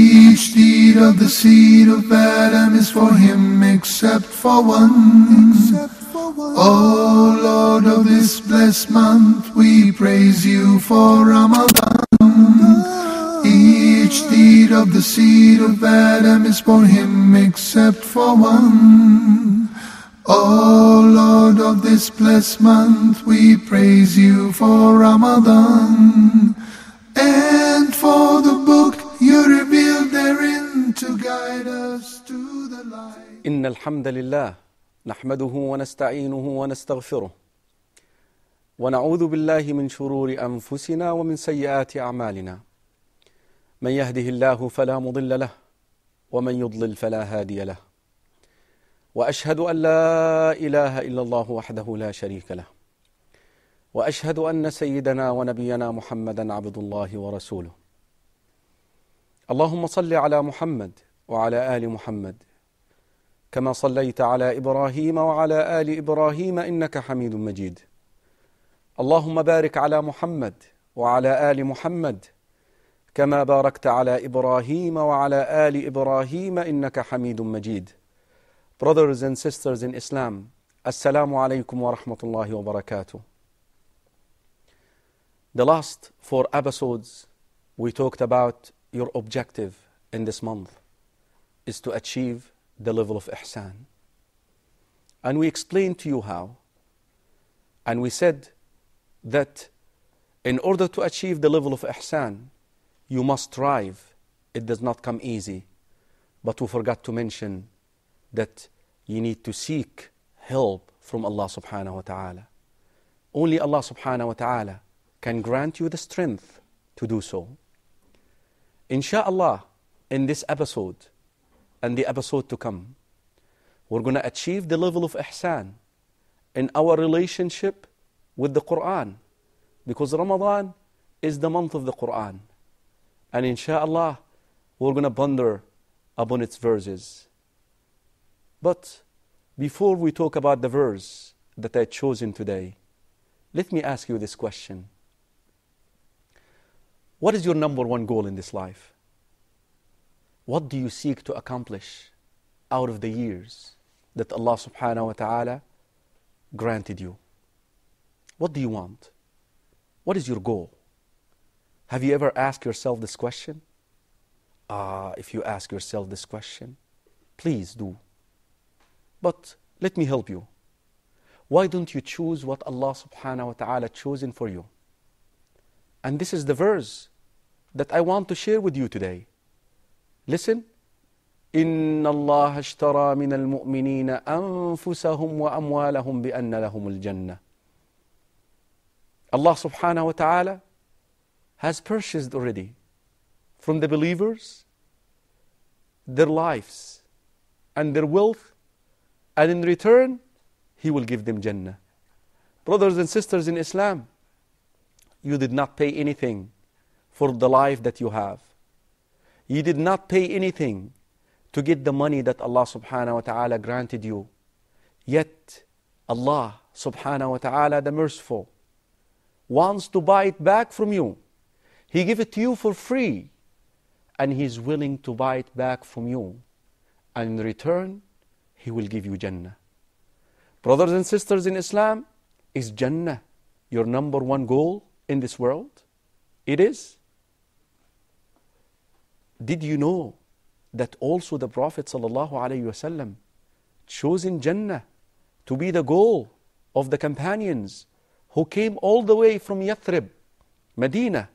Each deed of the seed of Adam is for him except for one. Except for one. O Lord of this blessed month, we praise you for Ramadan. Each deed of the seed of Adam is for him except for one. O Lord of this blessed month, we praise you for Ramadan. And إن الحمد لله نحمده ونستعينه ونستغفره ونعوذ بالله من شرور أنفسنا ومن سيئات أعمالنا من يهده الله فلا مضل له ومن يضلل فلا هادي له وأشهد أن لا إله إلا الله وحده لا شريك له وأشهد أن سيدنا ونبينا محمدا عبد الله ورسوله اللهم صل على محمد وعلى آل محمد كما صليت على إبراهيم وعلى آل إبراهيم إنك حميد مجيد اللهم بارك على محمد وعلى آل محمد كما باركت على إبراهيم وعلى آل إبراهيم إنك حميد مجيد Brothers and sisters in Islam, السلام عليكم ورحمه الله وبركاته The last four episodes, we talked about your objective in this month. is to achieve the level of ihsan. And we explained to you how. And we said that in order to achieve the level of ihsan, you must strive. It does not come easy. But we forgot to mention that you need to seek help from Allah subhanahu wa ta'ala. Only Allah subhanahu wa ta'ala can grant you the strength to do so. Insha'Allah, in this episode, and the episode to come. We're going to achieve the level of ihsan in our relationship with the Quran because Ramadan is the month of the Quran. And inshallah, we're going to ponder upon its verses. But before we talk about the verse that I have chosen today, let me ask you this question. What is your number one goal in this life? What do you seek to accomplish out of the years that Allah subhanahu wa ta'ala granted you? What do you want? What is your goal? Have you ever asked yourself this question? Ah, uh, if you ask yourself this question, please do. But let me help you. Why don't you choose what Allah subhanahu wa ta'ala chosen for you? And this is the verse that I want to share with you today. Listen. إن الله اشترى من المؤمنين أنفسهم وأموالهم بأن لهم الجنة. Allah سبحانه وتعالى has purchased already from the believers their lives and their wealth, and in return, He will give them Jannah. Brothers and sisters in Islam, you did not pay anything for the life that you have. You did not pay anything to get the money that Allah subhanahu wa ta'ala granted you. Yet, Allah subhanahu wa ta'ala, the merciful, wants to buy it back from you. He gave it to you for free, and He is willing to buy it back from you. And in return, He will give you Jannah. Brothers and sisters in Islam, is Jannah your number one goal in this world? It is. Did you know that also the Prophet ﷺ chosen Jannah to be the goal of the companions who came all the way from Yathrib, Medina,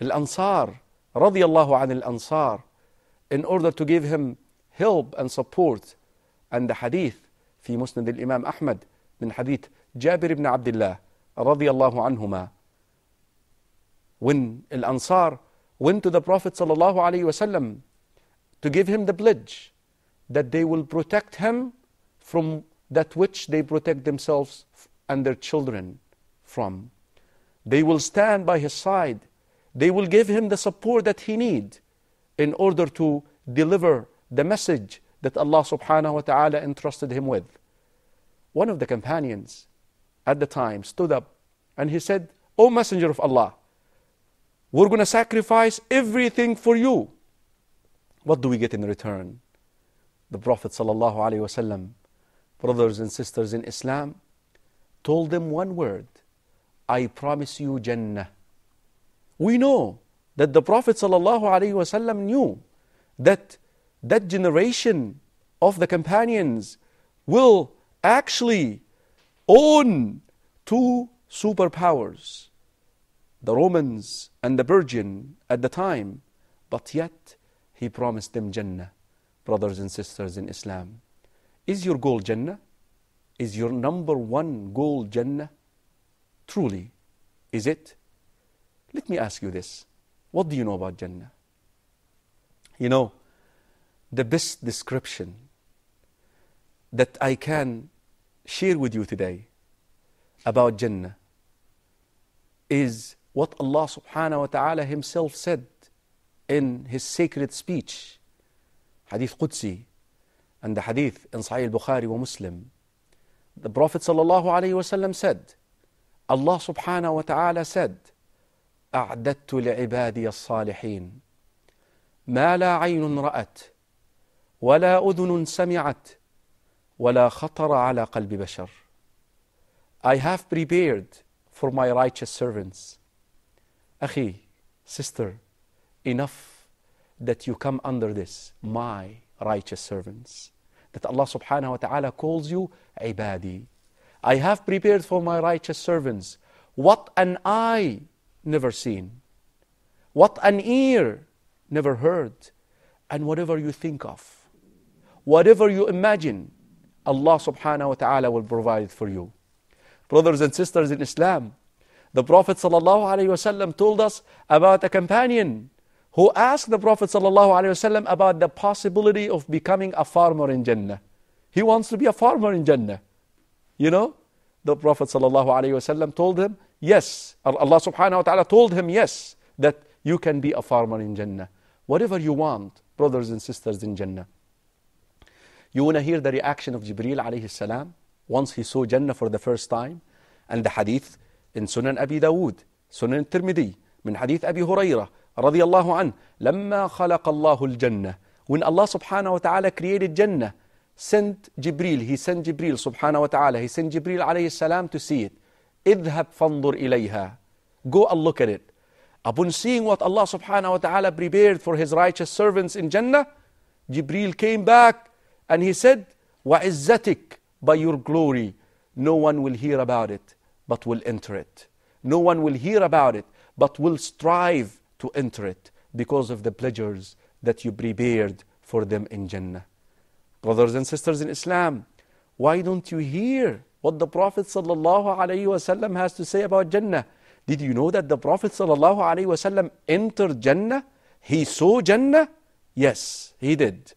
Al-Ansar, radiallahu an Al-Ansar, in order to give him help and support. And the hadith في مسند الإمام أحمد من حديث جابر بن عبد الله رضي الله عنهما when Al-Ansar went to the Prophet ﷺ to give him the pledge that they will protect him from that which they protect themselves and their children from. They will stand by his side. They will give him the support that he needs in order to deliver the message that Allah subhanahu wa ta'ala entrusted him with. One of the companions at the time stood up and he said, O Messenger of Allah, we're going to sacrifice everything for you. What do we get in return? The Prophet ﷺ, brothers and sisters in Islam, told them one word I promise you Jannah. We know that the Prophet ﷺ knew that that generation of the companions will actually own two superpowers the Romans and the Persian at the time, but yet he promised them Jannah, brothers and sisters in Islam. Is your goal Jannah? Is your number one goal Jannah? Truly, is it? Let me ask you this What do you know about Jannah? You know, the best description that I can share with you today about Jannah is what Allah subhanahu wa ta'ala himself said in his sacred speech, Hadith Qudsi, and the Hadith in Sahih al-Bukhari wa Muslim. The Prophet sallallahu alayhi wa sallam said, Allah subhanahu wa ta'ala said, أعددت لعبادي الصالحين ما لا عين رأت ولا أذن سمعت ولا خطر على قلب بشر I have prepared for my righteous servants Akhi, sister, enough that you come under this, my righteous servants. That Allah subhanahu wa ta'ala calls you ibadi. I have prepared for my righteous servants what an eye never seen, what an ear never heard, and whatever you think of, whatever you imagine, Allah subhanahu wa ta'ala will provide for you. Brothers and sisters in Islam, the Prophet ﷺ told us about a companion who asked the Prophet ﷺ about the possibility of becoming a farmer in Jannah. He wants to be a farmer in Jannah. You know, the Prophet ﷺ told him, Yes. Allah subhanahu wa ta'ala told him, Yes, that you can be a farmer in Jannah. Whatever you want, brothers and sisters in Jannah. You want to hear the reaction of Jibreel once he saw Jannah for the first time and the hadith من سنن أبي داود سنن الترمذي من حديث أبي هريرة رضي الله عنه لما خلق الله الجنة when Allah subhanahu wa ta'ala created Jannah sent هي he sent سبحانه subhanahu wa ta'ala he sent السلام alayhi salam to see it اذهب فانظر إليها go and look at it upon seeing what Allah subhanahu wa ta'ala prepared for his righteous servants in Jannah جبريل came back and he said وعزتك by your glory no one will hear about it but will enter it. No one will hear about it, but will strive to enter it because of the pleasures that you prepared for them in Jannah. Brothers and sisters in Islam, why don't you hear what the Prophet ﷺ has to say about Jannah? Did you know that the Prophet ﷺ entered Jannah? He saw Jannah? Yes, he did.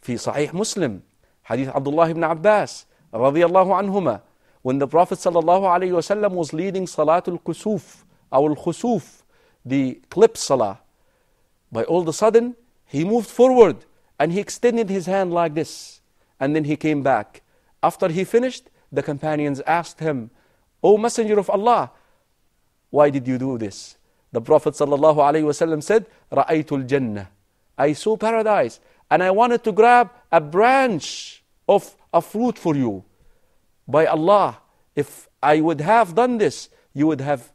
في صحيح مسلم حديث عبد الله بن عباس رضي الله عنهما when the Prophet ﷺ was leading Salatul Kusuf, our Khusuf, the clip Salah, by all of a sudden he moved forward and he extended his hand like this. And then he came back. After he finished, the companions asked him, O Messenger of Allah, why did you do this? The Prophet ﷺ said, Ra'aytul Jannah. I saw paradise and I wanted to grab a branch of a fruit for you. By Allah, if I would have done this, you would have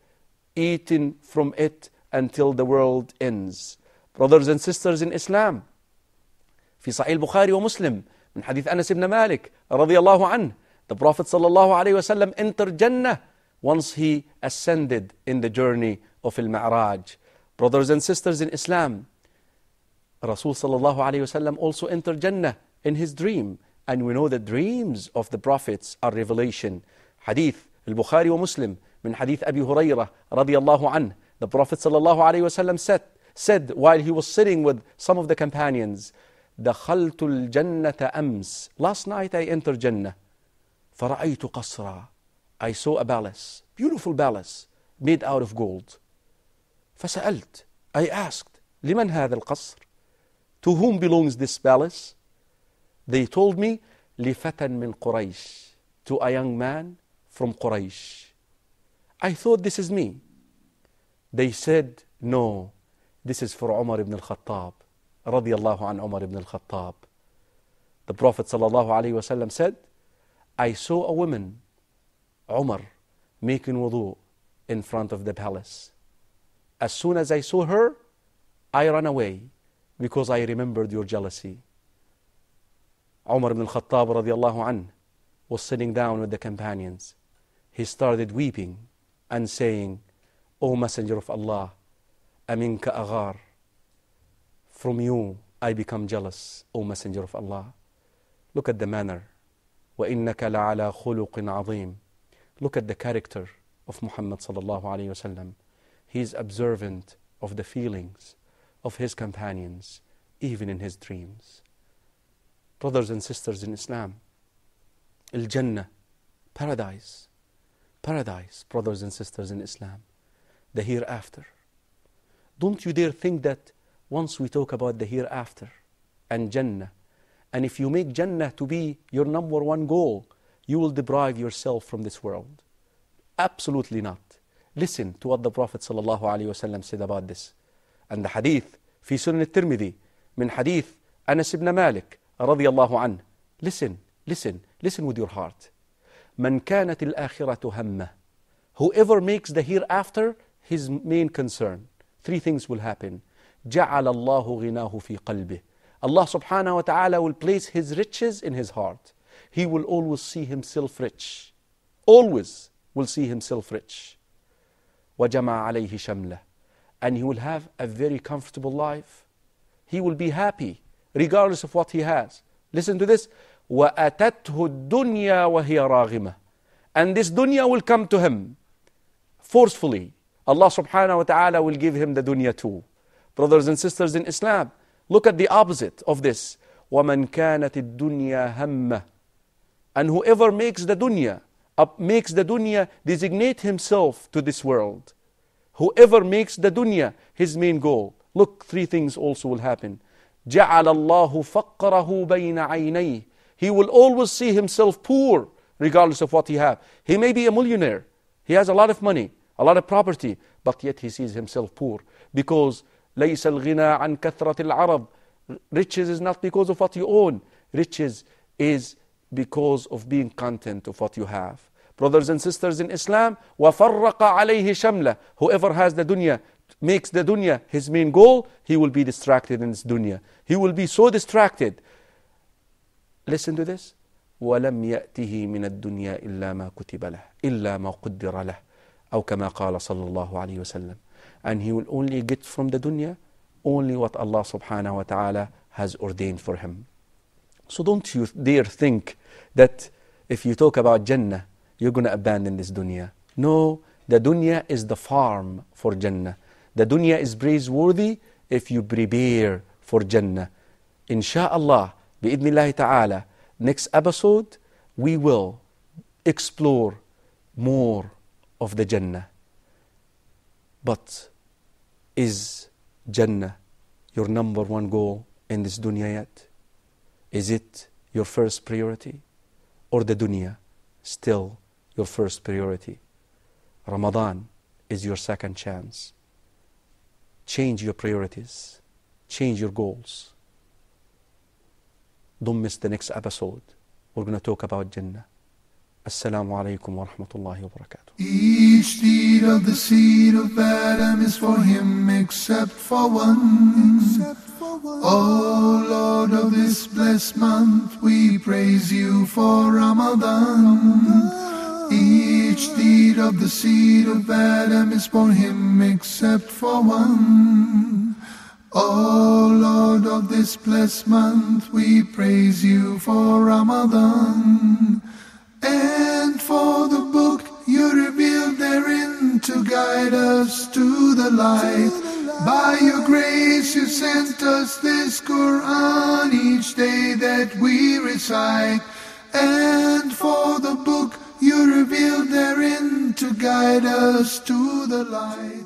eaten from it until the world ends. Brothers and sisters in Islam, في صحيح البخاري ومسلم من حديث أنس بن مالك رضي الله عنه The Prophet صلى الله عليه وسلم entered Jannah once he ascended in the journey of Al-Ma'raj. Brothers and sisters in Islam, Rasul صلى الله عليه وسلم also entered Jannah in his dream. And we know that dreams of the prophets are revelation. Hadith al-Bukhari wa Muslim من Hadith أبي هريرة رضي الله عنه The Prophet صلى الله عليه وسلم said, said while he was sitting with some of the companions دخلت الجنة أمس Last night I entered Jannah فرأيت قصرا I saw a palace, beautiful palace made out of gold فسألت I asked لمن هذا القصر To whom belongs this palace? They told me, لِفَتًا مِنْ قُرَيْشٍ To a young man from Quraysh. I thought this is me. They said, no, this is for Umar ibn al-Khattab. رضي الله عن عمر ibn al-Khattab. The Prophet ﷺ said, I saw a woman, Umar, making wudu in front of the palace. As soon as I saw her, I ran away because I remembered your jealousy. Umar ibn al-Khattab radiallahu anh was sitting down with the companions. He started weeping and saying, O Messenger of Allah, Aminka aghar. From you I become jealous, O Messenger of Allah. Look at the manner. وَإِنَّكَ لَعَلَى خُلُقٍ عَظِيمٍ Look at the character of Muhammad sallallahu alayhi wasallam. He is observant of the feelings of his companions, even in his dreams brothers and sisters in Islam. Al Jannah, paradise, paradise, brothers and sisters in Islam, the hereafter. Don't you dare think that once we talk about the hereafter and Jannah, and if you make Jannah to be your number one goal, you will deprive yourself from this world. Absolutely not. Listen to what the Prophet ﷺ said about this. And the hadith في سنن الترمذي من Hadith أنس بن مالك radiallahu anhu, listen, listen, listen with your heart. من كانت الآخرة همه Whoever makes the hereafter his main concern, three things will happen. جعل الله غناه في قلبه Allah subhanahu wa ta'ala will place his riches in his heart. He will always see himself rich. Always will see himself rich. وَجَمَعَ عَلَيْهِ شَمْلَهِ And he will have a very comfortable life. He will be happy regardless of what he has. Listen to this. وَأَتَتْهُ الدُّنْيَا وَهِيَ رَاغِمَةٌ And this dunya will come to him forcefully. Allah subhanahu wa ta'ala will give him the dunya too. Brothers and sisters in Islam, look at the opposite of this. وَمَنْ كَانَتِ الدُّنْيَا هَمَّةٌ And whoever makes the dunya, uh, makes the dunya designate himself to this world. Whoever makes the dunya his main goal, look, three things also will happen. جعل الله فقره بين عينيه. He will always see himself poor regardless of what he have. He may be a millionaire. He has a lot of money, a lot of property, but yet he sees himself poor because ليس الغنى عن كثرة arab. Riches is not because of what you own. Riches is because of being content of what you have. Brothers and sisters in Islam, وَفَرَّقَ عَلَيْهِ شَمْلَ Whoever has the dunya, makes the dunya his main goal, he will be distracted in this dunya. He will be so distracted. Listen to this. ولم يأته من الدنيا إلا ما كتب له إلا ما قدر له أو كما قال صلى الله عليه وسلم and he will only get from the dunya only what Allah subhanahu wa ta'ala has ordained for him so don't you dare think that if you talk about Jannah you're going to abandon this dunya no the dunya is the farm for Jannah the dunya is praiseworthy if you prepare for Jannah. Insha'Allah, bi'idnillahi ta'ala, next episode, we will explore more of the Jannah. But is Jannah your number one goal in this dunya yet? Is it your first priority? Or the dunya still your first priority? Ramadan is your second chance. Change your priorities, change your goals. Don't miss the next episode. We're going to talk about Jannah. Assalamu alaikum wa rahmatullahi wa barakatuh. Each deed of the seed of Adam is for him except for one. Except for one. Oh Lord of this blessed month, we praise you for Ramadan. Ramadan seed of the seed of Adam is born him except for one. Oh Lord of this blessed month, we praise you for Ramadan and for the book you revealed therein to guide us To the light. By your grace you sent us this Quran each day that we recite and for the book you revealed therein to guide us to the light.